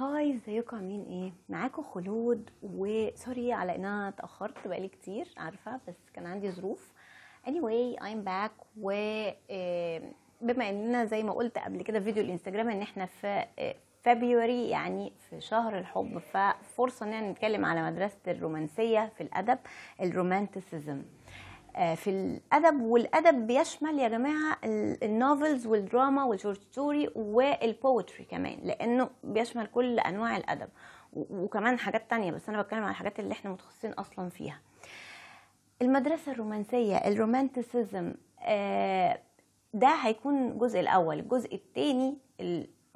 هاي ازيكم عاملين ايه معاكم خلود وسوري على ان انا اتاخرت بقالي كتير عارفه بس كان عندي ظروف anyway I'm back و بما اننا زي ما قلت قبل كده في فيديو الانستجرام ان احنا في فبراير آه، يعني في شهر الحب ففرصه اننا نتكلم على مدرسه الرومانسيه في الادب الرومانتسيزم آه، في الادب والادب بيشمل يا جماعه النوفلز والدراما والشورت ستوري والبوتري كمان لانه بيشمل كل انواع الادب وكمان حاجات تانية بس انا بتكلم عن الحاجات اللي احنا متخصصين اصلا فيها المدرسه الرومانسيه الرومانتسيزم آه، ده هيكون الجزء الاول الجزء الثاني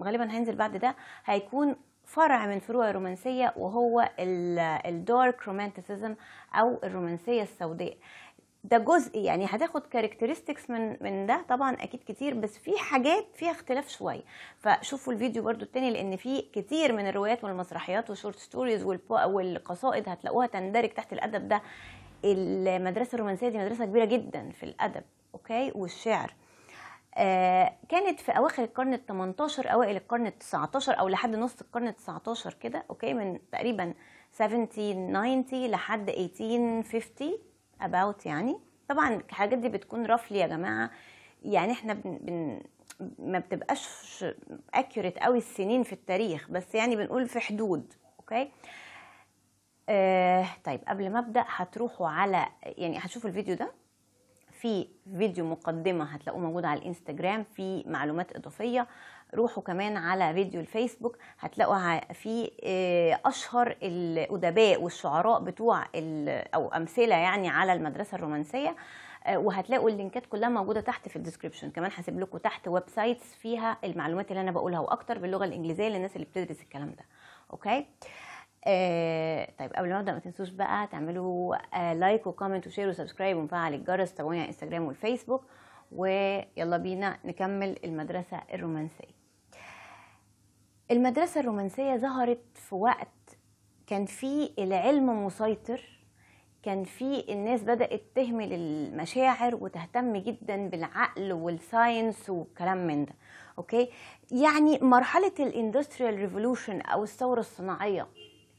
غالبا هينزل بعد ده هيكون فرع من فروع الرومانسيه وهو الدارك رومانتسيزم او الرومانسيه السوداء ده جزء يعني هتاخد كاركترستكس من من ده طبعا اكيد كتير بس في حاجات فيها اختلاف شويه فشوفوا الفيديو برده التاني لان في كتير من الروايات والمسرحيات والشورت ستوريز والقصائد هتلاقوها تندرج تحت الادب ده المدرسه الرومانسيه دي مدرسه كبيره جدا في الادب اوكي والشعر آه كانت في اواخر القرن ال 18 اوائل القرن ال 19 او لحد نص القرن ال 19 كده اوكي من تقريبا 1790 لحد 1850 about يعني طبعا الحاجات دي بتكون رفلي يا جماعه يعني احنا بن, بن ما بتبقاش اكيوريت قوي السنين في التاريخ بس يعني بنقول في حدود اوكي آه طيب قبل ما ابدا هتروحوا على يعني هتشوفوا الفيديو ده في فيديو مقدمه هتلاقوه موجود على الانستجرام في معلومات اضافيه روحوا كمان على فيديو الفيسبوك هتلاقوا في آه، اشهر الادباء والشعراء بتوع او امثله يعني على المدرسه الرومانسيه آه، وهتلاقوا اللينكات كلها موجوده تحت في الديسكربشن كمان هسيب لكم تحت ويب سايتس فيها المعلومات اللي انا بقولها واكتر باللغه الانجليزيه للناس اللي بتدرس الكلام ده اوكي آه طيب قبل ما ابدا ما تنسوش بقى تعملوا آه لايك وكومنت وشير وسبسكرايب ونفعل الجرس تابعوني على انستغرام والفيسبوك ويلا بينا نكمل المدرسه الرومانسيه المدرسة الرومانسية ظهرت في وقت كان فيه العلم مسيطر كان في الناس بدأت تهمل المشاعر وتهتم جدا بالعقل والساينس وكلام من ده اوكي يعني مرحلة الاندستريال ريفولوشن او الثورة الصناعية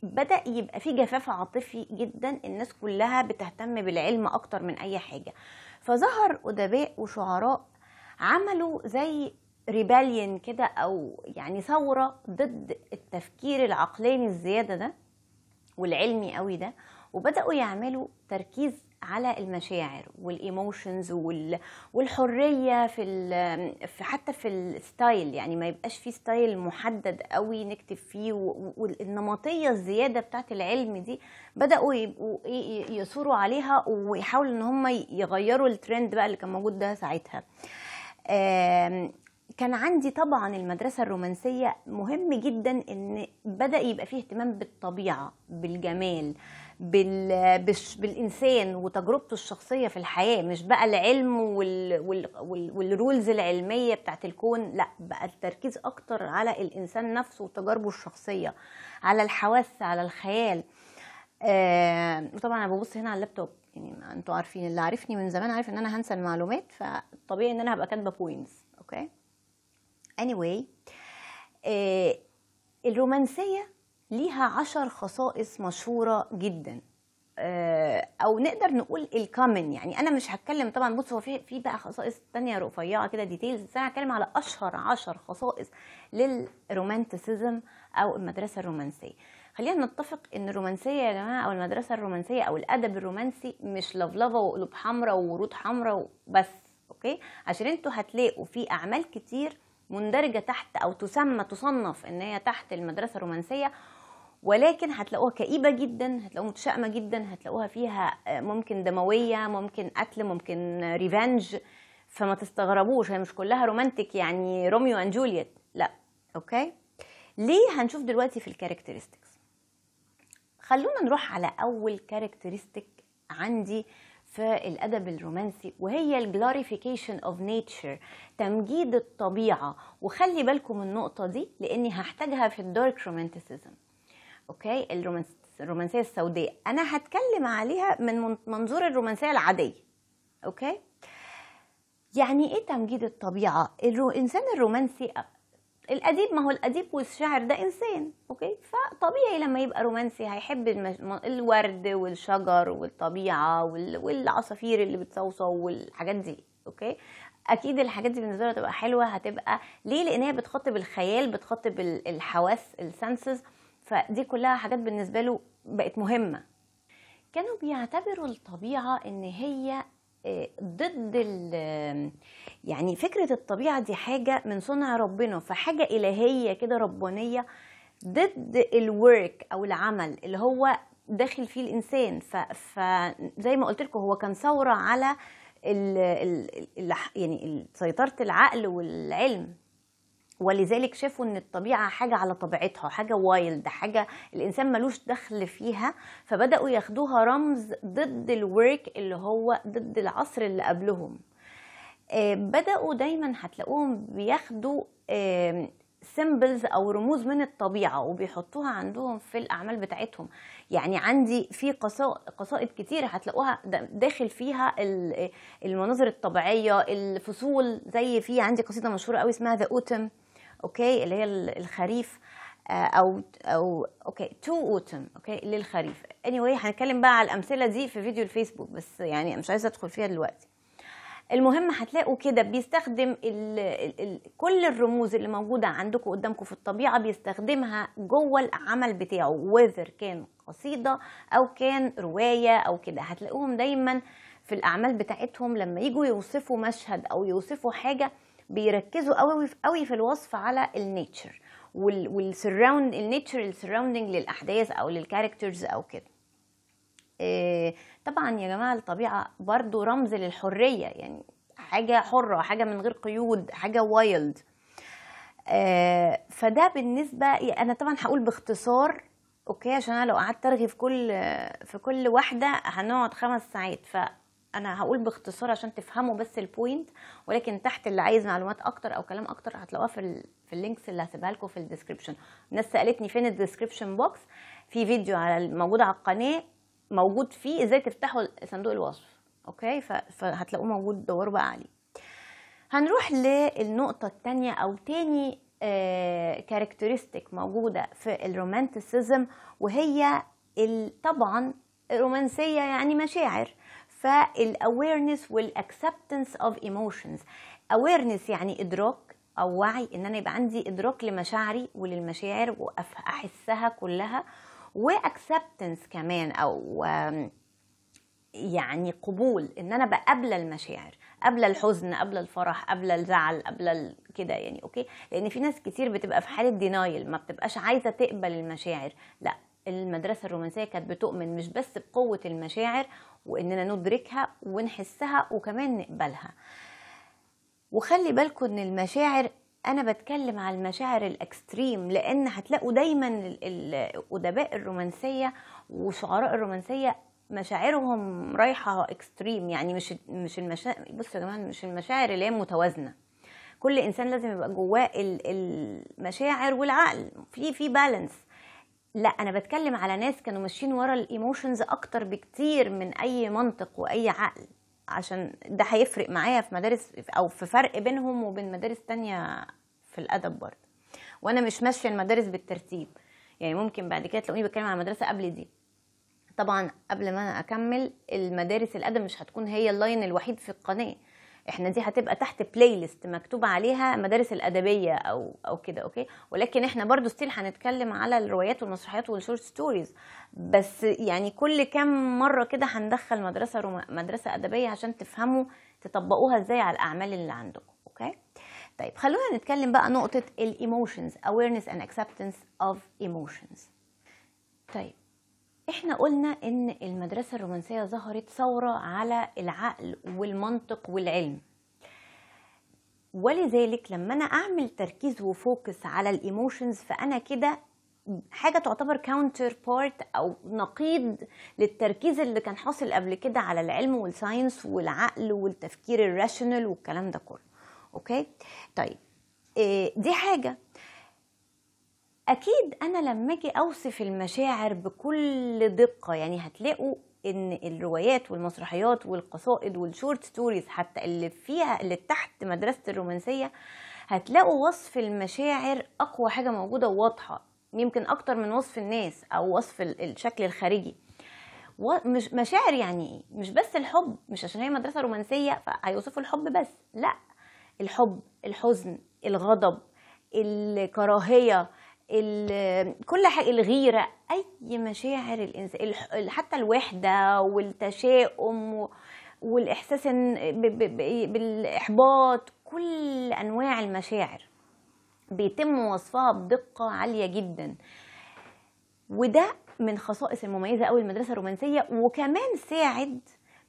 بدأ يبقى في جفاف عاطفي جدا الناس كلها بتهتم بالعلم اكتر من اي حاجة فظهر ادباء وشعراء عملوا زي ريباليون كده او يعني ثوره ضد التفكير العقلاني الزياده ده والعلمي قوي ده وبداوا يعملوا تركيز على المشاعر والايموشنز والحريه في حتى في الستايل يعني ما يبقاش في ستايل محدد قوي نكتب فيه والنمطيه الزياده بتاعت العلم دي بداوا يبقوا إيه، يثوروا عليها ويحاولوا ان هم يغيروا الترند بقى اللي كان موجود ده ساعتها كان عندي طبعا المدرسة الرومانسية مهم جدا ان بدأ يبقى فيه اهتمام بالطبيعة بالجمال بال... بالإنسان وتجربته الشخصية في الحياة مش بقى العلم وال... وال... وال... والرولز العلمية بتاعت الكون لا بقى التركيز أكتر على الإنسان نفسه وتجاربه الشخصية على الحواس على الخيال آه... وطبعا أنا ببص هنا على اللابتوب يعني انتوا عارفين اللي عارفني من زمان عارف ان انا هنسى المعلومات فطبيعي ان انا هبقى كاتبه بوينتس اوكي anyway آه الرومانسية ليها عشر خصائص مشهورة جدا آه او نقدر نقول الكومن يعني انا مش هتكلم طبعا بص هو في بقى خصائص تانية رفيعه كده ديتيلز بس انا هتكلم على اشهر عشر خصائص للرومانتسيزم او المدرسه الرومانسيه خلينا نتفق ان الرومانسيه يا جماعه او المدرسه الرومانسيه او الادب الرومانسي مش لفلفه وقلوب حمراء وورود حمراء وبس اوكي عشان انتوا هتلاقوا في اعمال كتير مندرجه تحت او تسمى تصنف ان هي تحت المدرسه الرومانسيه ولكن هتلاقوها كئيبه جدا هتلاقوها متشائمه جدا هتلاقوها فيها آه، ممكن دمويه ممكن قتل ممكن ريفنج فما تستغربوش هي مش كلها رومانتك يعني روميو اند جولييت لا اوكي ليه هنشوف دلوقتي في الكاركترستكس خلونا نروح على اول كاركترستك عندي في الادب الرومانسي وهي الجلوريفيكيشن اوف نيتشر تمجيد الطبيعه وخلي بالكم النقطه دي لاني هحتاجها في الدارك رومانتسيزم اوكي الرومانسيه السوداء انا هتكلم عليها من منظور الرومانسيه العاديه اوكي يعني ايه تمجيد الطبيعه الانسان الرومانسي الاديب ما هو الاديب والشاعر ده انسان اوكي فطبيعي لما يبقى رومانسي هيحب الورد والشجر والطبيعه والعصافير اللي بتصوصو والحاجات دي اوكي اكيد الحاجات دي بالنسبه له هتبقى حلوه هتبقى ليه لان هي بتخاطب الخيال بتخاطب الحواس السنسز فدي كلها حاجات بالنسبه له بقت مهمه كانوا بيعتبروا الطبيعه ان هي ضد يعني فكرة الطبيعة دي حاجة من صنع ربنا فحاجة إلهية كده ربانية ضد الورك أو العمل اللي هو داخل فيه الإنسان فزي ما قلت لكم هو كان ثورة على الـ الـ يعني سيطرة العقل والعلم ولذلك شافوا ان الطبيعه حاجه على طبيعتها حاجه وايلد حاجه الانسان ملوش دخل فيها فبداوا ياخدوها رمز ضد الورك اللي هو ضد العصر اللي قبلهم آه، بداوا دايما هتلاقوهم بياخدوا سيمبلز آه، او رموز من الطبيعه وبيحطوها عندهم في الاعمال بتاعتهم يعني عندي في قصائد كتير هتلاقوها داخل فيها المناظر الطبيعيه الفصول زي في عندي قصيده مشهوره قوي اسمها ذا اوتم اوكي اللي هي الخريف آه، او او اوكي تو اوتم اوكي للخريف اني anyway, هنتكلم بقى على الامثله دي في فيديو الفيسبوك بس يعني مش عايزه ادخل فيها دلوقتي المهم هتلاقوا كده بيستخدم الـ الـ الـ كل الرموز اللي موجوده عندكم قدامكم في الطبيعه بيستخدمها جوه العمل بتاعه وذر كان قصيده او كان روايه او كده هتلاقوهم دايما في الاعمال بتاعتهم لما يجوا يوصفوا مشهد او يوصفوا حاجه بيركزوا قوي قوي في الوصف على النيتشر والسراوند النيتشر السراوندنج للاحداث او للكاركترز او كده آه، طبعا يا جماعه الطبيعه برضو رمز للحريه يعني حاجه حره حاجه من غير قيود حاجه وايلد آه، فده بالنسبه يعني انا طبعا هقول باختصار اوكي عشان انا لو قعدت ارغي في كل في كل واحده هنقعد خمس ساعات ف انا هقول باختصار عشان تفهموا بس البوينت ولكن تحت اللي عايز معلومات اكتر او كلام اكتر هتلاقوها في في اللينكس اللي هسيبها لكم في الديسكربشن الناس سالتني فين الديسكربشن بوكس في فيديو على موجود على القناه موجود فيه ازاي تفتحوا صندوق الوصف اوكي فهتلاقوه موجود دوروا بقى عليه هنروح للنقطه الثانيه او تاني كاركترستيك آه، موجوده في الرومانتسيزم وهي طبعا الرومانسيه يعني مشاعر فالاويرنس والاكسبتنس اوف ايموشنز اويرنس يعني ادراك او وعي ان انا يبقى عندي ادراك لمشاعري وللمشاعر واحسها كلها واكسبتنس كمان او يعني قبول ان انا بقبل المشاعر قبل الحزن قبل الفرح قبل الزعل قبل كده يعني اوكي لان في ناس كتير بتبقى في حاله دينايل ما بتبقاش عايزه تقبل المشاعر لا المدرسة الرومانسية كانت بتؤمن مش بس بقوة المشاعر وإننا ندركها ونحسها وكمان نقبلها وخلي بالكم إن المشاعر أنا بتكلم على المشاعر الأكستريم لأن هتلاقوا دايما الأدباء الرومانسية وشعراء الرومانسية مشاعرهم رايحة اكستريم يعني مش مش المشاعر بصوا يا جماعة مش المشاعر اللي هي متوازنة كل انسان لازم يبقى جواه المشاعر والعقل في في بالانس لا انا بتكلم على ناس كانوا ماشيين ورا الايموشنز اكتر بكتير من اي منطق واي عقل عشان ده هيفرق معايا في مدارس او في فرق بينهم وبين مدارس تانية في الادب برضه وانا مش ماشيه المدارس بالترتيب يعني ممكن بعد كده تلاقوني بتكلم على مدرسه قبل دي طبعا قبل ما انا اكمل المدارس الادب مش هتكون هي اللاين الوحيد في القناه احنا دي هتبقى تحت بلاي ليست مكتوب عليها مدارس الادبيه او او كده اوكي ولكن احنا برضو ستيل هنتكلم على الروايات والمسرحيات والشورت ستوريز بس يعني كل كام مره كده هندخل مدرسه روما مدرسه ادبيه عشان تفهموا تطبقوها ازاي على الاعمال اللي عندكم اوكي طيب خلونا نتكلم بقى نقطه الايموشنز awareness and acceptance of emotions طيب احنا قلنا ان المدرسة الرومانسية ظهرت ثورة على العقل والمنطق والعلم ولذلك لما انا اعمل تركيز وفوكس على الايموشنز فانا كده حاجه تعتبر كاونتر بارت او نقيض للتركيز اللي كان حاصل قبل كده على العلم والساينس والعقل والتفكير الراشونال والكلام ده كله اوكي طيب إيه دي حاجه اكيد انا لما اجي اوصف المشاعر بكل دقه يعني هتلاقوا ان الروايات والمسرحيات والقصائد والشورت ستوريز حتى اللي فيها اللي تحت مدرسه الرومانسيه هتلاقوا وصف المشاعر اقوى حاجه موجوده وواضحه يمكن اكتر من وصف الناس او وصف الشكل الخارجي مش مشاعر يعني ايه مش بس الحب مش عشان هي مدرسه رومانسيه فهيوصفوا الحب بس لا الحب الحزن الغضب الكراهيه كل حاجه الغيره اي مشاعر الانسان حتى الوحده والتشاؤم والاحساس إيه، بالاحباط كل انواع المشاعر بيتم وصفها بدقه عاليه جدا وده من خصائص المميزه أو المدرسه الرومانسيه وكمان ساعد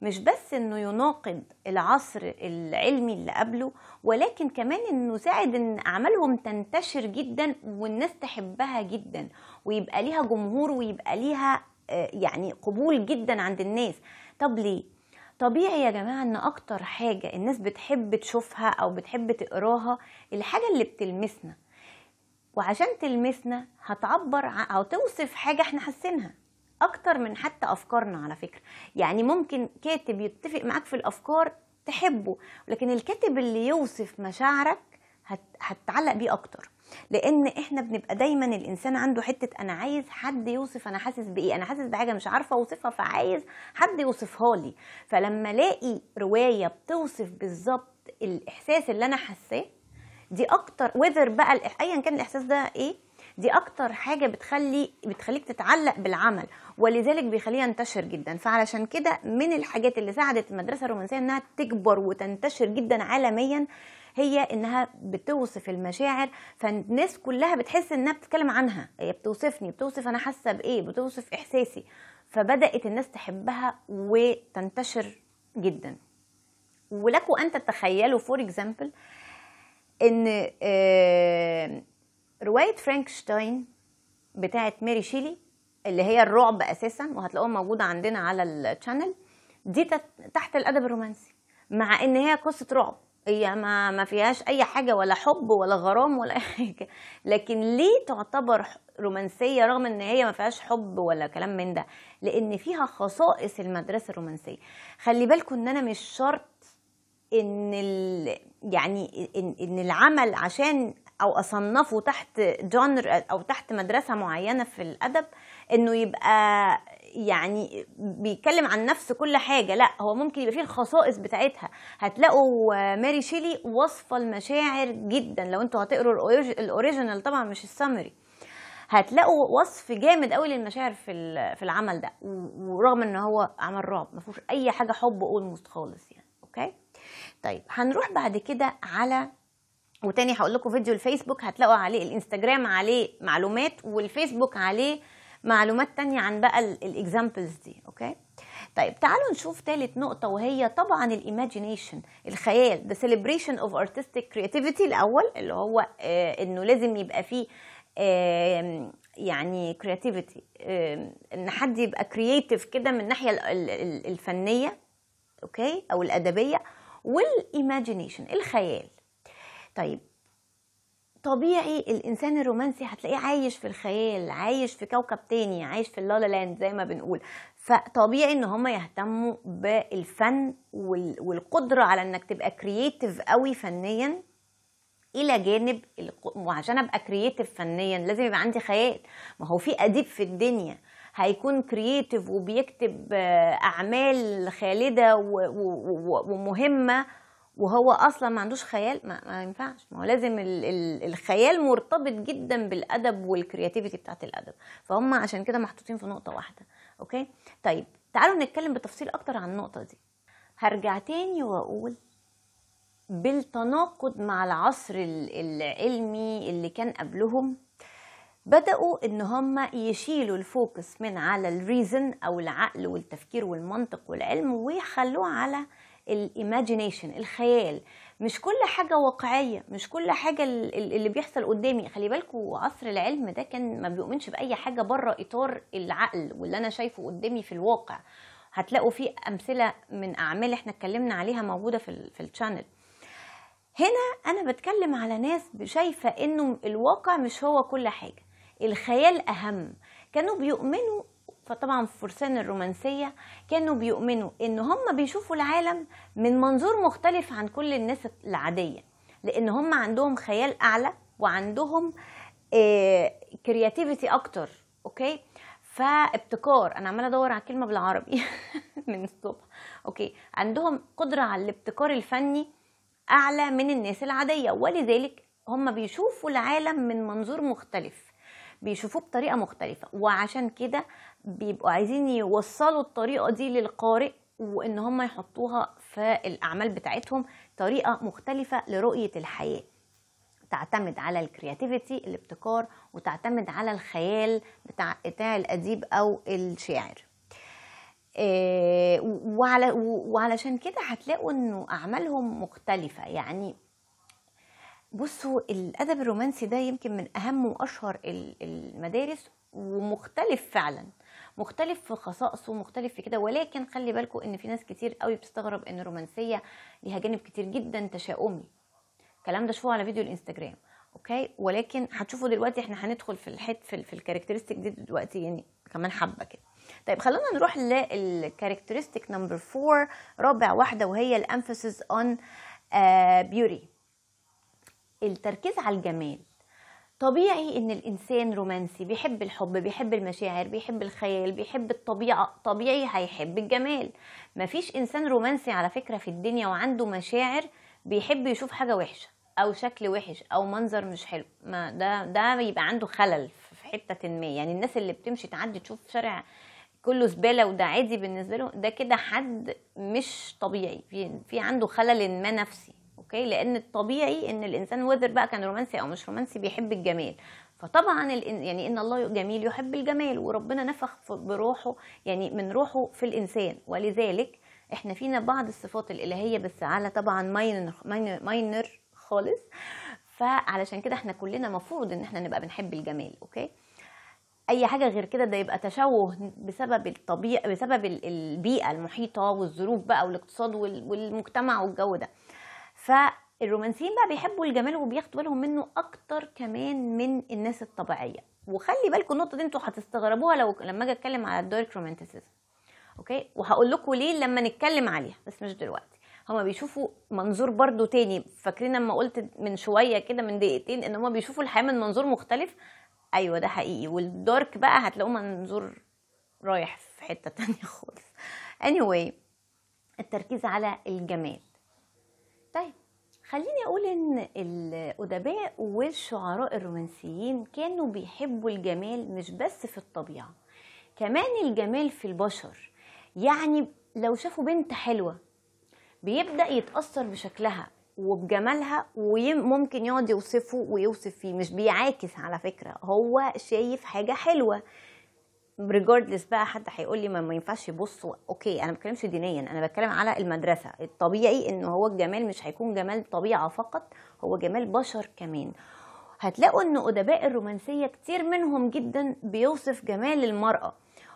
مش بس انه يناقض العصر العلمي اللي قبله ولكن كمان انه ساعد ان اعمالهم تنتشر جدا والناس تحبها جدا ويبقى ليها جمهور ويبقى ليها آه، يعني قبول جدا عند الناس طب ليه طبيعي يا جماعة ان اكتر حاجة الناس بتحب تشوفها او بتحب تقراها الحاجة اللي بتلمسنا وعشان تلمسنا هتعبر او توصف حاجة احنا حاسينها اكتر من حتى افكارنا على فكره يعني ممكن كاتب يتفق معاك في الافكار تحبه لكن الكاتب اللي يوصف مشاعرك هتعلق هتتعلق بيه اكتر لان احنا بنبقى دايما الانسان عنده حته انا عايز حد يوصف انا حاسس بايه انا حاسس بحاجه مش عارفه اوصفها فعايز حد يوصفها لي فلما الاقي روايه بتوصف بالظبط الاحساس اللي انا حاساه دي اكتر وذر بقى ايا كان الاحساس ده ايه دي اكتر حاجه بتخلي بتخليك تتعلق بالعمل ولذلك بيخليها ينتشر جدا فعلشان كده من الحاجات اللي ساعدت المدرسه الرومانسيه انها تكبر وتنتشر جدا عالميا هي انها بتوصف المشاعر فالناس كلها بتحس انها بتتكلم عنها هي بتوصفني بتوصف انا حاسه بايه بتوصف احساسي فبدات الناس تحبها وتنتشر جدا ولكوا ان تتخيلوا آه، فور اكزامبل ان رواية فرانكشتاين بتاعة ماري شيلي اللي هي الرعب أساسا وهتلاقوها موجودة عندنا على الشانل دي تحت الأدب الرومانسي مع إن هي قصة رعب هي ما ما فيهاش اي حاجه ولا حب ولا غرام ولا اي حاجه لكن ليه تعتبر رومانسيه رغم ان هي ما فيهاش حب ولا كلام من ده لان فيها خصائص المدرسه الرومانسيه خلي بالكم ان انا مش شرط ان ال... يعني إن العمل عشان او اصنفه تحت جانر او تحت مدرسه معينه في الادب انه يبقى يعني بيتكلم عن نفس كل حاجه لا هو ممكن يبقى فيه الخصائص بتاعتها هتلاقوا ماري شيلي وصفه المشاعر جدا لو انتوا هتقروا الاوريجينال طبعا مش السمري هتلاقوا وصف جامد قوي للمشاعر في في العمل ده ورغم ان هو عمل رعب ما فيهوش اي حاجه حب اولموست خالص يعني اوكي طيب هنروح بعد كده على وتاني هقول لكم فيديو الفيسبوك هتلاقوا عليه الانستجرام عليه معلومات والفيسبوك عليه معلومات تانية عن بقى الاكزامبلز دي اوكي طيب تعالوا نشوف ثالث نقطة وهي طبعا الايماجينيشن الخيال ذا celebration اوف ارتستيك كرياتيفيتي الأول اللي هو آه إنه لازم يبقى فيه آه يعني كرياتيفيتي آه إن حد يبقى كرياتيف كده من الناحية الفنية أوكي أو الأدبية والايماجينيشن الخيال طيب طبيعي الانسان الرومانسي هتلاقيه عايش في الخيال عايش في كوكب تاني عايش في اللالا لاند زي ما بنقول فطبيعي ان هم يهتموا بالفن والقدره على انك تبقى كرييتيف قوي فنيا الى جانب وعشان ابقى كرييتيف فنيا لازم يبقى عندي خيال ما هو في اديب في الدنيا هيكون كرييتيف وبيكتب آه، اعمال خالده ومهمه وهو اصلا ما عندوش خيال ما, ما ينفعش ما هو لازم ال ال الخيال مرتبط جدا بالادب والكرياتيفيتي بتاعت الادب فهم عشان كده محطوطين في نقطه واحده اوكي طيب تعالوا نتكلم بتفصيل اكتر عن النقطه دي هرجع تاني واقول بالتناقض مع العصر العلمي اللي كان قبلهم بدأوا إن هم يشيلوا الفوكس من على الريزن أو العقل والتفكير والمنطق والعلم ويخلوه على الايماجينيشن الخيال مش كل حاجة واقعية مش كل حاجة اللي بيحصل قدامي خلي بالكوا عصر العلم ده كان ما بيؤمنش بأي حاجة بره إطار العقل واللي أنا شايفه قدامي في الواقع هتلاقوا فيه أمثلة من أعمال احنا اتكلمنا عليها موجودة في, في الشانل هنا أنا بتكلم على ناس شايفة إنه الواقع مش هو كل حاجة الخيال أهم كانوا بيؤمنوا فطبعا فرسان الرومانسية كانوا بيؤمنوا ان هم بيشوفوا العالم من منظور مختلف عن كل الناس العادية لان هم عندهم خيال اعلى وعندهم كرياتيفيتي آه، اكتر اوكي فابتكار انا عماله ادور على كلمه بالعربي من الصبح اوكي عندهم قدره على الابتكار الفني اعلى من الناس العاديه ولذلك هم بيشوفوا العالم من منظور مختلف بيشوفوه بطريقه مختلفه وعشان كده بيبقوا عايزين يوصلوا الطريقه دي للقارئ وان هم يحطوها في الاعمال بتاعتهم طريقه مختلفه لرؤيه الحياه تعتمد على الكرياتيفيتي الابتكار وتعتمد على الخيال بتاع, بتاع الاديب او الشاعر آه، وعلى وعلشان كده هتلاقوا انه اعمالهم مختلفه يعني بصوا الادب الرومانسي ده يمكن من اهم واشهر المدارس ومختلف فعلا مختلف في خصائصه مختلف في كده ولكن خلي بالكم ان في ناس كتير قوي بتستغرب ان الرومانسيه ليها جانب كتير جدا تشاؤمي الكلام ده شوفوه على فيديو الانستجرام اوكي ولكن هتشوفوا دلوقتي احنا هندخل في الحت في, في الكاركترستيك دي دلوقتي يعني كمان حبه كده طيب خلونا نروح للكاركترستيك نمبر 4 رابع واحده وهي الامفاسيس اون بيوري التركيز على الجمال طبيعي ان الانسان رومانسي بيحب الحب بيحب المشاعر بيحب الخيال بيحب الطبيعه طبيعي هيحب الجمال مفيش انسان رومانسي على فكره في الدنيا وعنده مشاعر بيحب يشوف حاجه وحشه او شكل وحش او منظر مش حلو ما ده ده يبقى عنده خلل في حته ما يعني الناس اللي بتمشي تعدي تشوف شارع كله زباله وده عادي بالنسبه له ده كده حد مش طبيعي في, في عنده خلل ما نفسي اوكي لان الطبيعي ان الانسان وذر بقى كان رومانسي او مش رومانسي بيحب الجمال فطبعا يعني ان الله جميل يحب الجمال وربنا نفخ بروحه يعني من روحه في الانسان ولذلك احنا فينا بعض الصفات الالهيه بس على طبعا ماينر ماينر خالص فعلشان كده احنا كلنا مفروض ان احنا نبقى بنحب الجمال اوكي اي حاجه غير كده ده يبقى تشوه بسبب الطبيعه بسبب البيئه المحيطه والظروف بقى والاقتصاد والمجتمع والجو ده فالرومانسيين بقى بيحبوا الجمال وبياخدوا بالهم منه اكتر كمان من الناس الطبيعيه وخلي بالكم النقطه دي انتوا هتستغربوها لو لما اجي اتكلم على الدارك رومانتسيزم اوكي وهقول لكم ليه لما نتكلم عليها بس مش دلوقتي هما بيشوفوا منظور برضو تاني فاكرين لما قلت من شويه كده من دقيقتين ان هما بيشوفوا الحياه من منظور مختلف ايوه ده حقيقي والدارك بقى هتلاقوه منظور رايح في حته تانية خالص anyway التركيز على الجمال خليني أقول إن الأدباء والشعراء الرومانسيين كانوا بيحبوا الجمال مش بس في الطبيعة كمان الجمال في البشر يعني لو شافوا بنت حلوة بيبدأ يتأثر بشكلها وبجمالها وممكن يقعد يوصفه ويوصف فيه مش بيعاكس على فكرة هو شايف حاجة حلوة ريجاردلس بقى حد هيقول لي ما ينفعش يبص اوكي انا ما بتكلمش دينيا انا بتكلم على المدرسه الطبيعي ان هو الجمال مش هيكون جمال طبيعه فقط هو جمال بشر كمان هتلاقوا ان ادباء الرومانسيه كتير منهم جدا بيوصف جمال المراه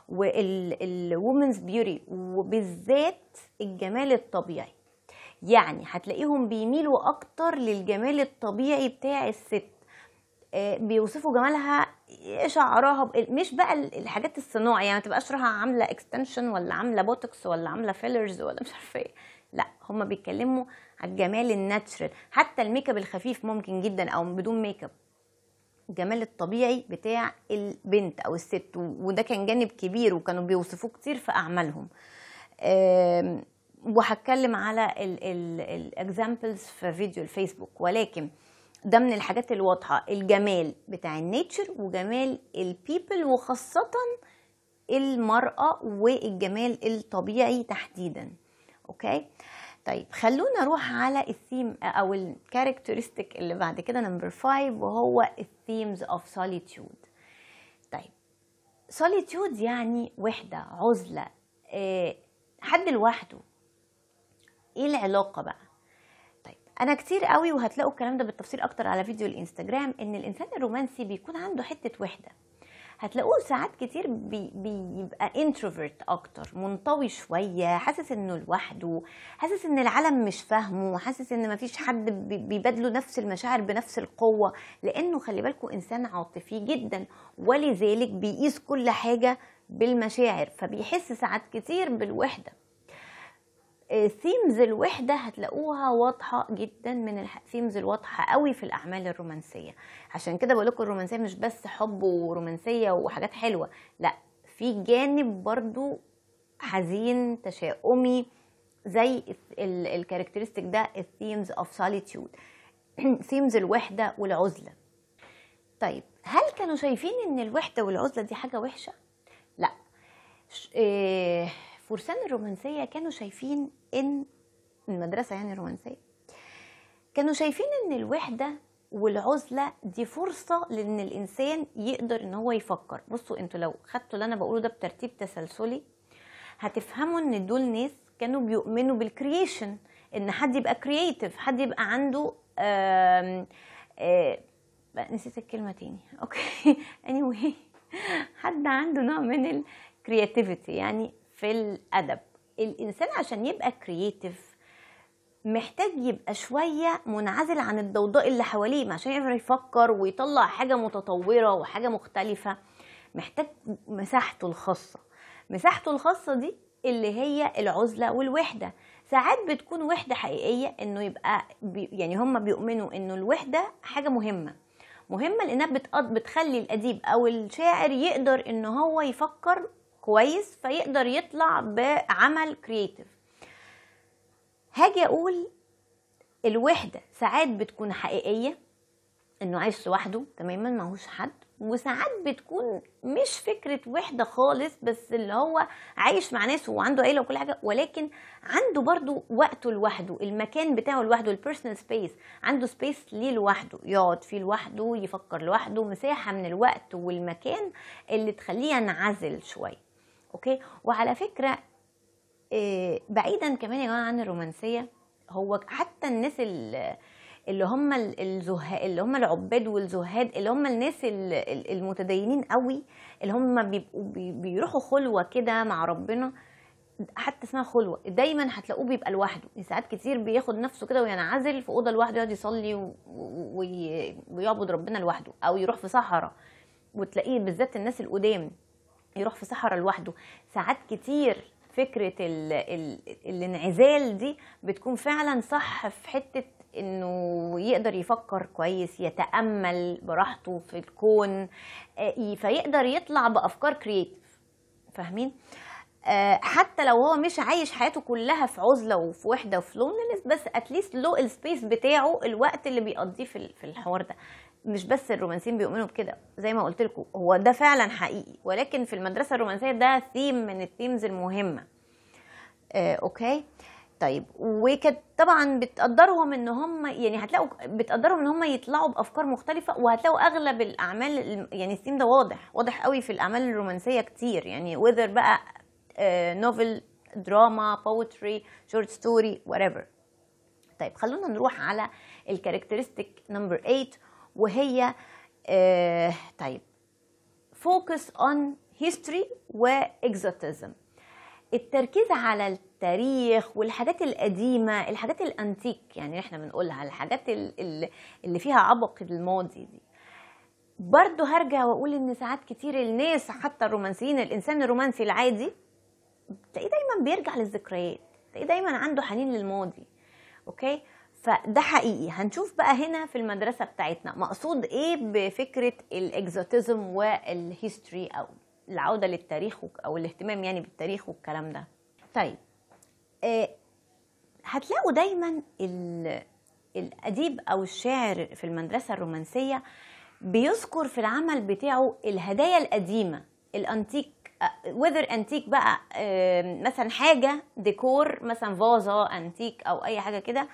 والومنز بيوري وبالذات الجمال الطبيعي يعني هتلاقيهم بيميلوا اكتر للجمال الطبيعي بتاع الست آه، بيوصفوا جمالها شعرها مش بقى الحاجات الصناعيه يعني ما تبقاش راها عامله اكستنشن ولا عامله بوتوكس ولا عامله فيلرز ولا مش عارفه ايه لا هما بيتكلموا على الجمال الناتشرال حتى الميك اب الخفيف ممكن جدا او بدون ميك اب الجمال الطبيعي بتاع البنت او الست وده كان جانب كبير وكانوا بيوصفوه كتير في اعمالهم وهتكلم على الاكزامبلز في فيديو الفيسبوك ولكن ده من الحاجات الواضحه الجمال بتاع النيتشر وجمال البيبل وخاصه المراه والجمال الطبيعي تحديدا اوكي طيب خلونا نروح على الثيم او الكاركترستيك اللي بعد كده نمبر 5 وهو الثيمز اوف سوليتيود طيب سوليتيود يعني وحده عزله آه، حد لوحده ايه العلاقه بقى انا كتير قوي وهتلاقوا الكلام ده بالتفصيل اكتر على فيديو الانستجرام ان الانسان الرومانسي بيكون عنده حته وحده هتلاقوه ساعات كتير بي بيبقى انتروفيرت اكتر منطوي شويه حاسس انه لوحده حاسس ان العالم مش فاهمه حاسس ان مفيش حد بيبادله نفس المشاعر بنفس القوه لانه خلي بالكم انسان عاطفي جدا ولذلك بيقيس كل حاجه بالمشاعر فبيحس ساعات كتير بالوحده ثيمز آه، الوحده هتلاقوها واضحه جدا من الثيمز الواضحه قوي في الاعمال الرومانسيه عشان كده بقول لكم الرومانسيه مش بس حب ورومانسيه وحاجات حلوه لا في جانب برضو حزين تشاؤمي زي الكاركترستيك ده الثيمز اوف سوليتيود ثيمز الوحده والعزله طيب هل كانوا شايفين ان الوحده والعزله دي حاجه وحشه لا إيه فرسان الرومانسية كانوا شايفين إن المدرسة يعني الرومانسية كانوا شايفين إن الوحدة والعزلة دي فرصة لأن الإنسان يقدر إن هو يفكر بصوا أنتوا لو خدتوا اللي أنا بقوله ده بترتيب تسلسلي هتفهموا إن دول ناس كانوا بيؤمنوا بالكرييشن إن حد يبقى كرييتيف حد يبقى عنده آم آم آه، نسيت الكلمة تاني اوكي anyway حد عنده نوع من الكرياتيفيتي يعني في الادب الانسان عشان يبقى كرييتيف محتاج يبقى شوية منعزل عن الضوضاء اللي حواليه عشان يعرف يفكر ويطلع حاجة متطورة وحاجة مختلفة محتاج مساحته الخاصة مساحته الخاصة دي اللي هي العزلة والوحدة ساعات بتكون وحدة حقيقية انه يبقى بي يعني هم بيؤمنوا انه الوحدة حاجة مهمة مهمة لانها بتخلي الاديب او الشاعر يقدر ان هو يفكر كويس فيقدر يطلع بعمل كرييتيف هاجي اقول الوحده ساعات بتكون حقيقيه انه عايش لوحده تماما ماهوش حد وساعات بتكون مش فكره وحده خالص بس اللي هو عايش مع ناس وعنده عيله وكل حاجه ولكن عنده برضو وقته لوحده المكان بتاعه لوحده البيرسونال سبيس عنده سبيس ليه لوحده يقعد فيه لوحده يفكر لوحده مساحه من الوقت والمكان اللي تخليه ينعزل شويه اوكي وعلى فكره آه، بعيدا كمان يا جماعه عن الرومانسيه هو حتى الناس اللي هم الزهاد اللي هم العباد والزهاد اللي هم الناس المتدينين قوي اللي هم بيبقوا بيروحوا خلوه كده مع ربنا حتى اسمها خلوه دايما هتلاقوه بيبقى لوحده يعني ساعات كتير بياخد نفسه كده وينعزل في اوضه لوحده يقعد يصلي ويعبد ربنا لوحده او يروح في صحراء وتلاقيه بالذات الناس القدام يروح في صحراء لوحده ساعات كتير فكره الـ الـ الانعزال دي بتكون فعلا صح في حته انه يقدر يفكر كويس يتامل براحته في الكون آه، فيقدر يطلع بافكار كرييتيف فاهمين آه، حتى لو هو مش عايش حياته كلها في عزله وفي وحده وفي لونلس بس اتليست له السبيس بتاعه الوقت اللي بيقضيه في الحوار ده مش بس الرومانسيين بيؤمنوا بكده زي ما قلت لكم هو ده فعلا حقيقي ولكن في المدرسه الرومانسيه ده ثيم من الثيمز المهمه آه، اوكي طيب وكانت طبعا بتقدرهم ان هم يعني هتلاقوا بتقدرهم ان هم يطلعوا بافكار مختلفه وهتلاقوا اغلب الاعمال يعني الثيم ده واضح واضح قوي في الاعمال الرومانسيه كتير يعني وذر بقى آه، نوفل دراما بوتري شورت ستوري وات طيب خلونا نروح على الكاركترستيك نمبر 8 وهي آه طيب focus on history واكزوتيزم التركيز على التاريخ والحاجات القديمة الحاجات الأنتيك يعني احنا بنقولها الحاجات اللي فيها عبق الماضي دي برضو هرجع واقول ان ساعات كتير الناس حتى الرومانسيين الانسان الرومانسي العادي تلاقيه دايما بيرجع للذكريات تلاقيه دايما عنده حنين للماضي اوكي فده حقيقي هنشوف بقى هنا في المدرسه بتاعتنا مقصود ايه بفكره الاكزوتيزم والهيستوري او العوده للتاريخ او الاهتمام يعني بالتاريخ والكلام ده طيب آه، هتلاقوا دايما الاديب او الشاعر في المدرسه الرومانسيه بيذكر في العمل بتاعه الهدايا القديمه الانتيك وذر آه، انتيك بقى مثلا حاجه ديكور مثلا فازه انتيك او اي حاجه كده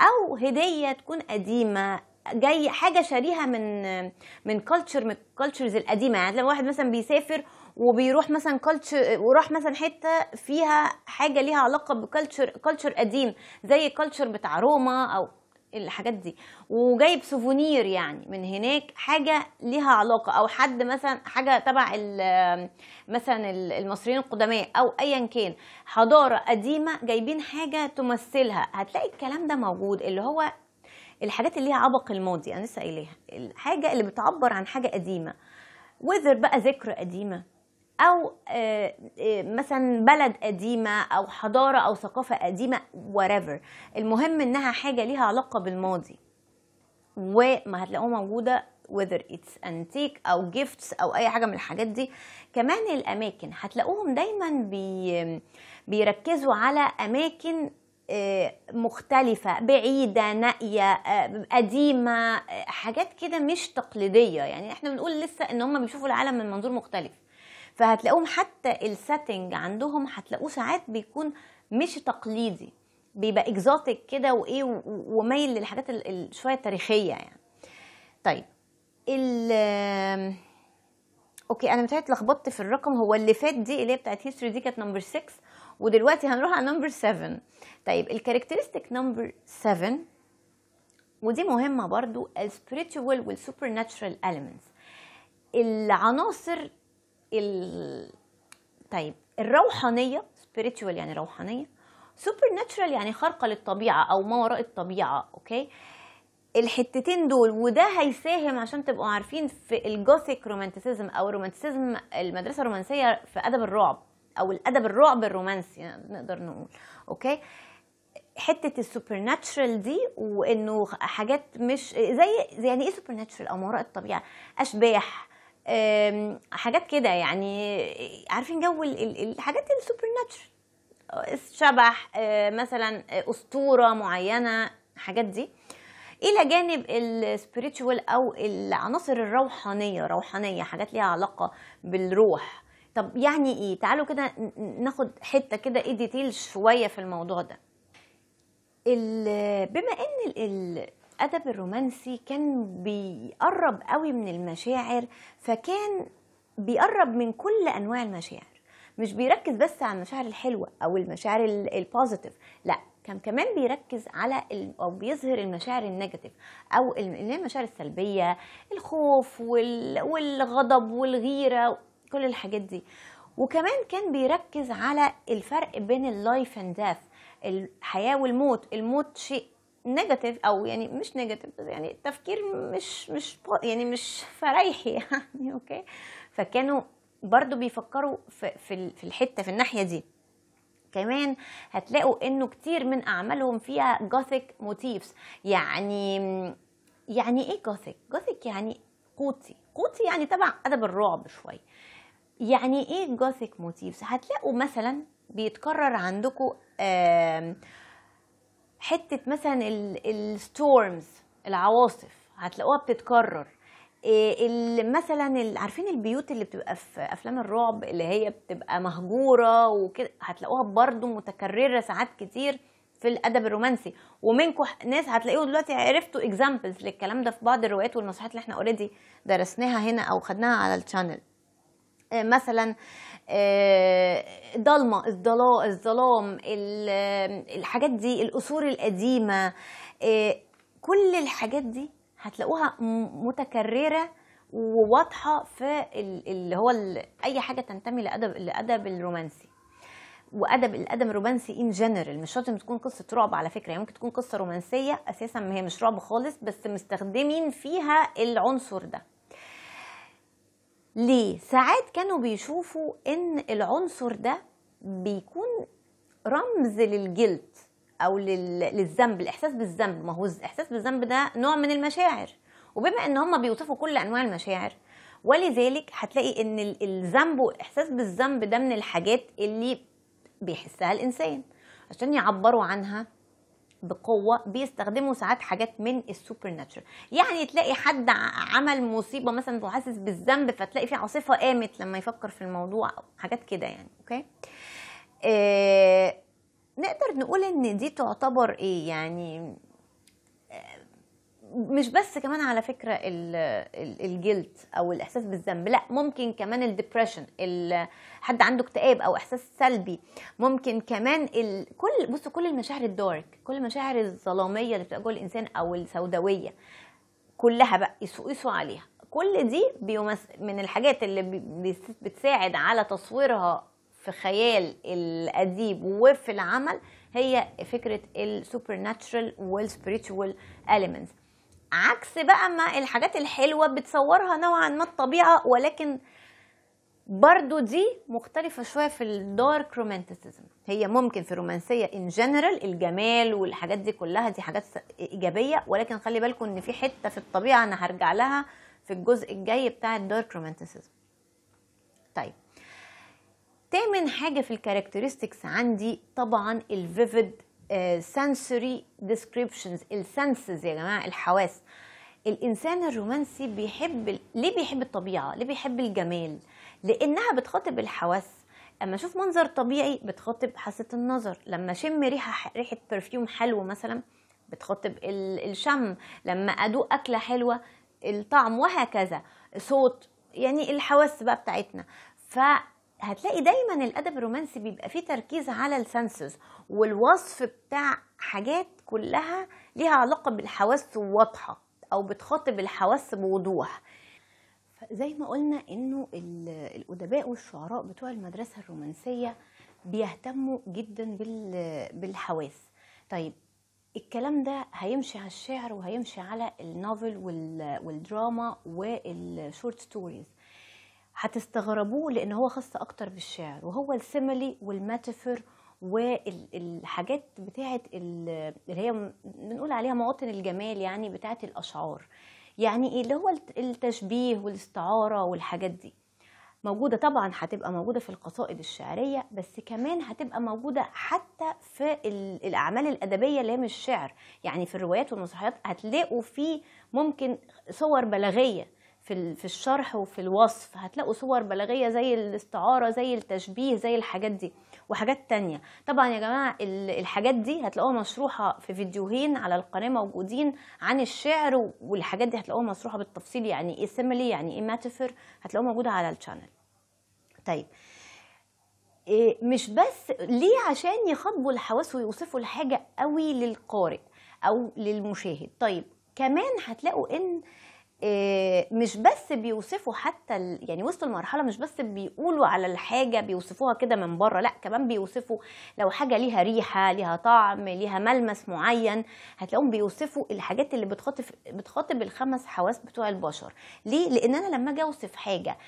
او هديه تكون قديمه جاي حاجه شاريها من من كلتشر من الكالتشرز القديمه يعني لو واحد مثلا بيسافر وبيروح مثلا كلتشر وراح مثلا حته فيها حاجه ليها علاقه بكلتشر كلتشر قديم زي كلتشر بتاع روما او الحاجات دي وجايب سوفونير يعني من هناك حاجه ليها علاقه او حد مثلا حاجه تبع مثلا المصريين القدماء او ايا كان حضاره قديمه جايبين حاجه تمثلها هتلاقي الكلام ده موجود اللي هو الحاجات اللي ليها عبق الماضي انا لسه الحاجه اللي بتعبر عن حاجه قديمه وذر بقى ذكرى قديمه او آه، آه، مثلا بلد قديمه او حضاره او ثقافه قديمه whatever المهم انها حاجه ليها علاقه بالماضي وما هتلاقوها موجوده whether it's antique او gifts او اي حاجه من الحاجات دي كمان الاماكن هتلاقوهم دايما بي بيركزوا على اماكن آه، مختلفة بعيدة نائية قديمة حاجات كده مش تقليدية يعني احنا بنقول لسه ان هم بيشوفوا العالم من منظور مختلف فهتلاقوهم حتى السيتنج عندهم هتلاقوه ساعات بيكون مش تقليدي بيبقى اكزوتيك كده وايه وميل للحاجات شويه تاريخيه يعني طيب ال اوكي انا متهيألي اتلخبطت في الرقم هو اللي فات دي اللي هي بتاعت هيستوري دي كانت نمبر 6 ودلوقتي هنروح على نمبر 7 طيب الكاركترستيك نمبر 7 ودي مهمه برضو السبيريتوال والسوبر ناتشرال اليمنتس العناصر ال... طيب الروحانيه spiritual يعني روحانيه سوبر ناتشرال يعني خارقه للطبيعه او ما وراء الطبيعه اوكي الحتتين دول وده هيساهم عشان تبقوا عارفين في الجوثيك رومانتسيزم او الرومانتسيزم المدرسه الرومانسيه في ادب الرعب او الادب الرعب الرومانسي نقدر نقول اوكي حته السوبر ناتشرال دي وانه حاجات مش زي, زي يعني ايه سوبر ناتشرال او ما وراء الطبيعه اشباح حاجات كده يعني عارفين جو الحاجات السوبر ناتشر شبح آه، مثلا آه، اسطوره معينه حاجات دي الى جانب السبيريتشوال او العناصر الروحانيه روحانيه حاجات ليها علاقه بالروح طب يعني ايه تعالوا كده ناخد حته كده ايه ديتيل شويه في الموضوع ده بما ان الأدب الرومانسي كان بيقرب قوي من المشاعر فكان بيقرب من كل أنواع المشاعر مش بيركز بس على المشاعر الحلوة أو المشاعر البوزيتيف لا كان كمان بيركز على او بيظهر المشاعر النيجاتيف او اللي المشاعر السلبيه الخوف والغضب والغيره كل الحاجات دي وكمان كان بيركز على الفرق بين اللايف اند داث الحياه والموت الموت شيء نيجاتيف او يعني مش نيجاتيف يعني التفكير مش مش يعني مش فريحي يعني اوكي فكانوا برضو بيفكروا في في الحته في الناحيه دي كمان هتلاقوا انه كتير من اعمالهم فيها جوثيك موتيفز يعني يعني ايه جوثيك جوثيك يعني قوتي قوتي يعني تبع ادب الرعب شويه يعني ايه جوثيك موتيفز هتلاقوا مثلا بيتكرر عندكم حته مثلا الستورمز العواصف هتلاقوها بتتكرر إيه، مثلا عارفين البيوت اللي بتبقى في افلام الرعب اللي هي بتبقى مهجوره وكده هتلاقوها برضو متكرره ساعات كتير في الادب الرومانسي ومنكم ناس هتلاقيهم دلوقتي عرفتوا اكزامبلز للكلام ده في بعض الروايات والنصيحات اللي احنا اوريدي درسناها هنا او خدناها على الشانل إيه، مثلا آه، الضلمه الظلام الظلام الحاجات دي القصور القديمه آه، كل الحاجات دي هتلاقوها متكرره وواضحه في اللي هو اي حاجه تنتمي لادب الادب الرومانسي وادب الادب الرومانسي ان جنرال مش لازم تكون قصه رعب على فكره يعني ممكن تكون قصه رومانسيه اساسا ما هي مش رعب خالص بس مستخدمين فيها العنصر ده ليه ساعات كانوا بيشوفوا ان العنصر ده بيكون رمز للجلد او للذنب الاحساس بالذنب ما هو الاحساس بالذنب ده نوع من المشاعر وبما ان هم بيوصفوا كل انواع المشاعر ولذلك هتلاقي ان الذنب واحساس بالذنب ده من الحاجات اللي بيحسها الانسان عشان يعبروا عنها بقوه بيستخدموا ساعات حاجات من السوبر ناتشر يعني تلاقي حد عمل مصيبه مثلا وحاسس بالذنب فتلاقي في عاصفه قامت لما يفكر في الموضوع حاجات كده يعني اوكي إيه نقدر نقول ان دي تعتبر ايه يعني آه، مش بس كمان على فكره الجلد او الاحساس بالذنب لا ممكن كمان الدبريشن حد عنده اكتئاب او احساس سلبي ممكن كمان ال... كل بصوا كل المشاعر الدارك كل المشاعر الظلاميه اللي بتبقى جوه الانسان او السوداويه كلها بقى يسوا عليها كل دي بيمس... من الحاجات اللي بي... بتساعد على تصويرها في خيال الاديب وفي العمل هي فكره السوبر ناتشرال والسبريتشوال اليمنتس عكس بقى ما الحاجات الحلوه بتصورها نوعا ما الطبيعه ولكن برضو دي مختلفة شوية في الدارك رومانتسيزم هي ممكن في الرومانسية ان جنرال الجمال والحاجات دي كلها دي حاجات ايجابية ولكن خلي بالكم ان في حتة في الطبيعة انا هرجع لها في الجزء الجاي بتاع الدارك رومانتسيزم طيب تامن حاجة في الكاركترستكس عندي طبعا الفيفيد آه، sensory descriptions السنسز يا جماعه الحواس الانسان الرومانسي بيحب ليه بيحب الطبيعه ليه بيحب الجمال لانها بتخاطب الحواس اما اشوف منظر طبيعي بتخاطب حاسه النظر لما اشم ريحه ريحه برفيوم حلو مثلا بتخاطب الشم لما ادوق اكله حلوه الطعم وهكذا صوت يعني الحواس بقى بتاعتنا ف هتلاقي دايما الادب الرومانسي بيبقى فيه تركيز على السنسز والوصف بتاع حاجات كلها ليها علاقه بالحواس واضحه او بتخاطب الحواس بوضوح زي ما قلنا انه الادباء والشعراء بتوع المدرسه الرومانسيه بيهتموا جدا بالحواس طيب الكلام ده هيمشي على الشعر وهيمشي على النوفل والدراما والشورت ستوريز هتستغربوه لان هو خاص اكتر بالشعر وهو السيملي والماتفر والحاجات بتاعه اللي هي بنقول عليها مواطن الجمال يعني بتاعه الاشعار يعني ايه اللي هو التشبيه والاستعاره والحاجات دي موجوده طبعا هتبقى موجوده في القصائد الشعريه بس كمان هتبقى موجوده حتى في الاعمال الادبيه اللي هي مش شعر يعني في الروايات والمسرحيات هتلاقوا فيه ممكن صور بلاغيه في في الشرح وفي الوصف هتلاقوا صور بلاغيه زي الاستعاره زي التشبيه زي الحاجات دي وحاجات تانية طبعا يا جماعه الحاجات دي هتلاقوها مشروحه في فيديوهين على القناه موجودين عن الشعر والحاجات دي هتلاقوها مشروحه بالتفصيل يعني ايه سيميلي يعني ايه ماتفر هتلاقوها موجوده على الشانل طيب إيه، مش بس ليه عشان يخاطبوا الحواس ويوصفوا الحاجه قوي للقارئ او للمشاهد طيب كمان هتلاقوا ان آه، مش بس بيوصفوا حتى يعني وصلوا المرحله مش بس بيقولوا على الحاجه بيوصفوها كده من بره لا كمان بيوصفوا لو حاجه ليها ريحه ليها طعم ليها ملمس معين هتلاقيهم بيوصفوا الحاجات اللي بتخاطب بتخاطب الخمس حواس بتوع البشر ليه لان انا لما اجي اوصف حاجه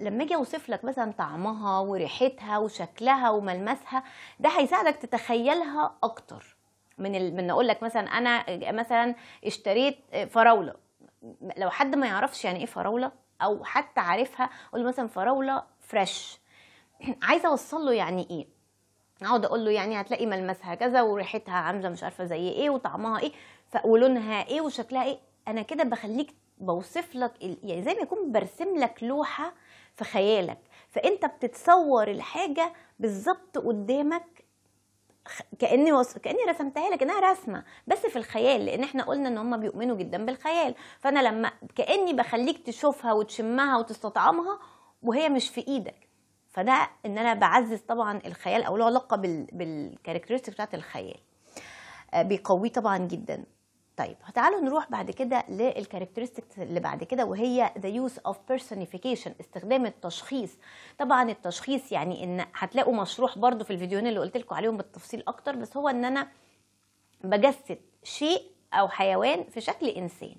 لما اجي اوصف لك مثلا طعمها وريحتها وشكلها وملمسها ده هيساعدك تتخيلها اكتر من ال... من اقول لك مثلا انا مثلا اشتريت فراوله لو حد ما يعرفش يعني ايه فراوله او حتى عارفها اقول مثلا فراوله فريش عايزه اوصل له يعني ايه اقعد اقول له يعني هتلاقي ملمسها كذا وريحتها عامله مش عارفه زي ايه وطعمها ايه ولونها ايه وشكلها ايه انا كده بخليك بوصف لك يعني زي ما يكون برسم لك لوحه في خيالك فانت بتتصور الحاجه بالظبط قدامك كاني وص... كاني رسمتها لك انها رسمه بس في الخيال لان احنا قلنا ان هم بيؤمنوا جدا بالخيال فانا لما كاني بخليك تشوفها وتشمها وتستطعمها وهي مش في ايدك فده ان انا بعزز طبعا الخيال او له علاقه بال... بالكاركترستيك بتاعت الخيال آه، بيقويه طبعا جدا طيب تعالوا نروح بعد كده للكاركترستكس اللي بعد كده وهي ذا يوز اوف بيرسونيفيكيشن استخدام التشخيص طبعا التشخيص يعني ان هتلاقوا مشروح برده في الفيديوهين اللي قلت لكم عليهم بالتفصيل اكتر بس هو ان انا بجسد شيء او حيوان في شكل انسان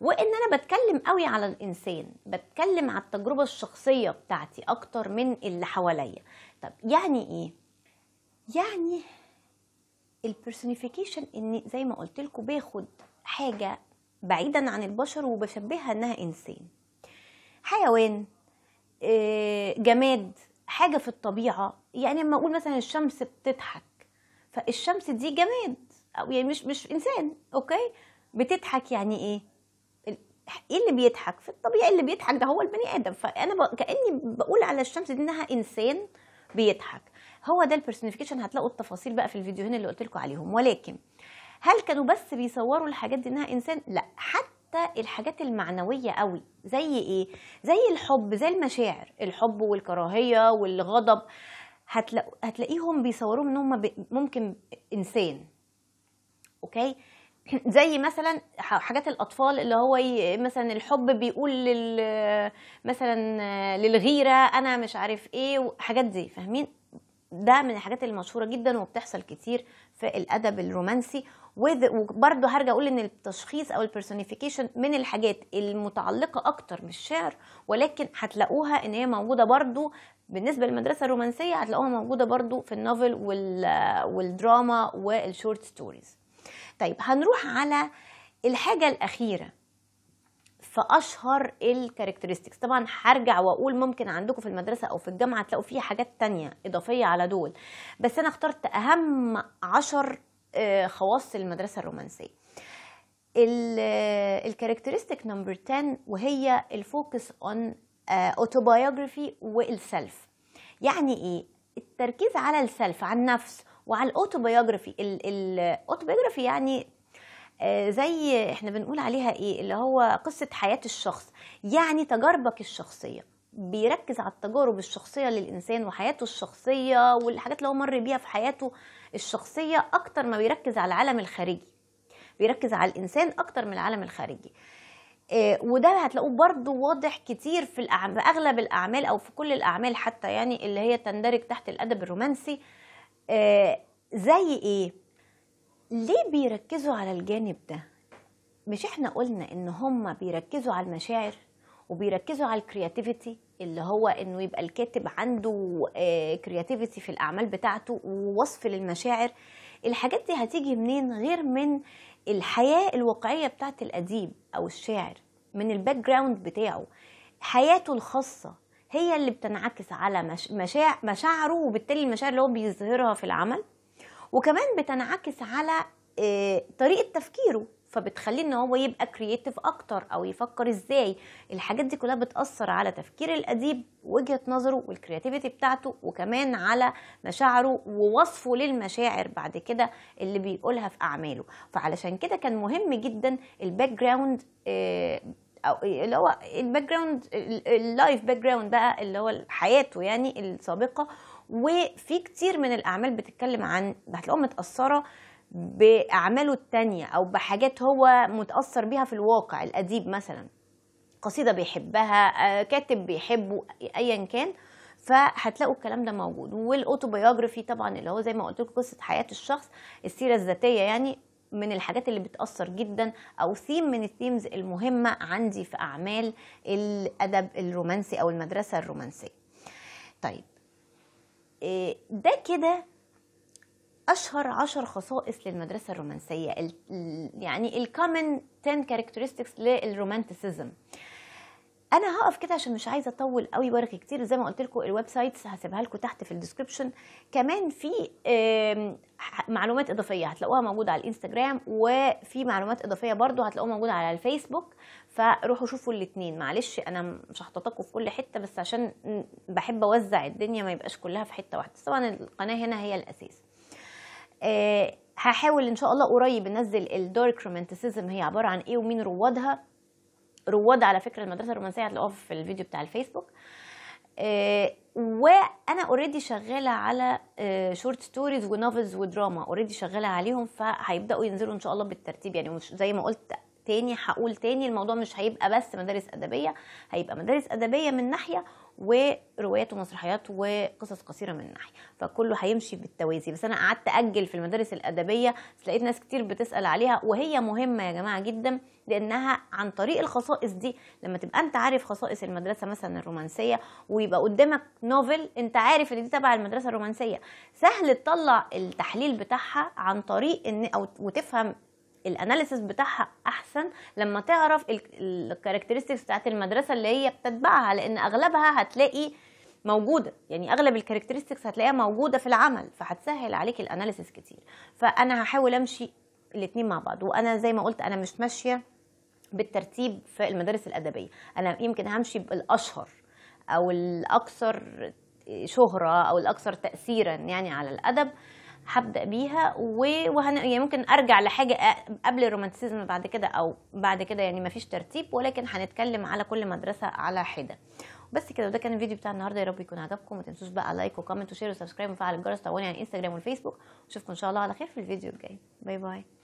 وان انا بتكلم قوي على الانسان بتكلم على التجربه الشخصيه بتاعتي اكتر من اللي حواليا طب يعني ايه يعني البيرسونيفيكيشن ان زي ما قلت لكم باخد حاجه بعيدا عن البشر وبشبهها انها انسان حيوان آه، جماد حاجه في الطبيعه يعني لما اقول مثلا الشمس بتضحك فالشمس دي جماد او يعني مش مش انسان اوكي بتضحك يعني ايه ايه اللي بيضحك في الطبيعي اللي بيضحك ده هو البني ادم فانا كاني بقول على الشمس دي انها انسان بيضحك هو ده البرسونيفيكيشن هتلاقوا التفاصيل بقى في الفيديوهين اللي قلت لكم عليهم ولكن هل كانوا بس بيصوروا الحاجات دي انها انسان لا حتى الحاجات المعنويه قوي زي ايه زي الحب زي المشاعر الحب والكراهيه والغضب هتلاقيهم بيصوروا ان هم ممكن انسان اوكي زي مثلا حاجات الاطفال اللي هو مثلا الحب بيقول لل مثلا للغيره انا مش عارف ايه وحاجات دي فاهمين ده من الحاجات المشهورة جدا وبتحصل كتير في الأدب الرومانسي وبرضه هرجع أقول إن التشخيص أو البيرسونيفيكيشن من الحاجات المتعلقة أكتر بالشعر ولكن هتلاقوها إن هي موجودة برضه بالنسبة للمدرسة الرومانسية هتلاقوها موجودة برضه في النوفل والدراما والشورت ستوريز طيب هنروح على الحاجة الأخيرة في اشهر الكاركترستكس طبعا هرجع واقول ممكن عندكم في المدرسه او في الجامعه تلاقوا فيه حاجات تانية اضافيه على دول بس انا اخترت اهم عشر آه، خواص المدرسه الرومانسيه الكاركترستيك نمبر 10 وهي الفوكس اون اوتوبايوجرافي والسلف يعني ايه التركيز على السلف على النفس وعلى الاوتوبايوجرافي الاوتوبايوجرافي يعني آه، زي احنا بنقول عليها ايه اللي هو قصه حياه الشخص يعني تجاربك الشخصيه بيركز على التجارب الشخصيه للانسان وحياته الشخصيه والحاجات اللي هو مر بيها في حياته الشخصيه اكتر ما بيركز على العالم الخارجي بيركز على الانسان اكتر من العالم الخارجي آه، وده هتلاقوه برضو واضح كتير في الأعمال اغلب الاعمال او في كل الاعمال حتى يعني اللي هي تندرج تحت الادب الرومانسي آه، زي ايه ليه بيركزوا على الجانب ده مش احنا قلنا ان هم بيركزوا على المشاعر وبيركزوا على الكرياتيفيتي اللي هو انه يبقى الكاتب عنده كرياتيفيتي آه، في الاعمال بتاعته ووصف للمشاعر الحاجات دي هتيجي منين غير من الحياه الواقعيه بتاعت الاديب او الشاعر من الباك جراوند بتاعه حياته الخاصه هي اللي بتنعكس على مشاعره وبالتالي المشاعر اللي هو بيظهرها في العمل وكمان بتنعكس على آه، طريقه تفكيره فبتخليه ان هو يبقى كرييتيف اكتر او يفكر ازاي الحاجات دي كلها بتاثر على تفكير الاديب وجهه نظره والكرياتيفيتي بتاعته وكمان على مشاعره ووصفه للمشاعر بعد كده اللي بيقولها في اعماله فعلشان كده كان مهم جدا الباك آه، جراوند او اللي هو الباك جراوند اللايف باك جراوند بقى اللي هو حياته يعني السابقه وفي كتير من الاعمال بتتكلم عن هتلاقوها متاثره باعماله التانية او بحاجات هو متاثر بيها في الواقع الاديب مثلا قصيده بيحبها آه، كاتب بيحبه ايا كان فهتلاقوا الكلام ده موجود والاوتوبيوجرافي طبعا اللي هو زي ما قلت لكم قصه حياه الشخص السيره الذاتيه يعني من الحاجات اللي بتأثر جدا أو ثيم من الثيمز المهمة عندي في أعمال الأدب الرومانسي أو المدرسة الرومانسية طيب إيه، ده كده اشهر عشر خصائص للمدرسه الرومانسيه يعني الكومن 10 كاركترستكس للرومانتسيزم انا هقف كده عشان مش عايزه اطول قوي ورغي كتير زي ما قلت لكم الويب سايتس هسيبها لكم تحت في الديسكربشن كمان في معلومات اضافيه هتلاقوها موجوده على الانستجرام وفي معلومات اضافيه برده هتلاقوها موجوده على الفيسبوك فروحوا شوفوا الاثنين معلش انا مش هحططكم في كل حته بس عشان بحب اوزع الدنيا ما يبقاش كلها في حته واحده طبعا القناه هنا هي الاساس آه، هحاول ان شاء الله قريب انزل الدارك رومانتسيزم هي عباره عن ايه ومين روادها رواد على فكره المدرسه الرومانسيه هتلاقوها في الفيديو بتاع الفيسبوك آه، وانا اوريدي شغاله على شورت ستوريز ونوفلز ودراما اوريدي شغاله عليهم فهيبداوا ينزلوا ان شاء الله بالترتيب يعني مش زي ما قلت تاني هقول تاني الموضوع مش هيبقى بس مدارس ادبيه هيبقى مدارس ادبيه من ناحيه وروايات ومسرحيات وقصص قصيره من ناحيه فكله هيمشي بالتوازي بس انا قعدت اجل في المدارس الادبيه بس لقيت ناس كتير بتسال عليها وهي مهمه يا جماعه جدا لانها عن طريق الخصائص دي لما تبقى انت عارف خصائص المدرسه مثلا الرومانسيه ويبقى قدامك نوفل انت عارف ان دي تبع المدرسه الرومانسيه سهل تطلع التحليل بتاعها عن طريق ان او وتفهم الاناليسيس بتاعها احسن لما تعرف الكاركترستكس بتاعت المدرسه اللي هي بتتبعها لان اغلبها هتلاقي موجوده يعني اغلب الكاركترستكس هتلاقيها موجوده في العمل فهتسهل عليك الاناليسيس كتير فانا هحاول امشي الاثنين مع بعض وانا زي ما قلت انا مش ماشيه بالترتيب في المدارس الادبيه انا يمكن همشي بالاشهر او الاكثر شهره او الاكثر تاثيرا يعني على الادب هبدا بيها وهن... يعني ممكن ارجع لحاجه قبل الرومانتسيزم بعد كده او بعد كده يعني مفيش ترتيب ولكن هنتكلم على كل مدرسه على حده بس كده وده كان الفيديو بتاع النهارده يا رب يكون عجبكم ما تنسوش بقى لايك وكومنت وشير وسبسكرايب وفعل الجرس تابعوني على الانستجرام والفيسبوك اشوفكم ان شاء الله على خير في الفيديو الجاي باي باي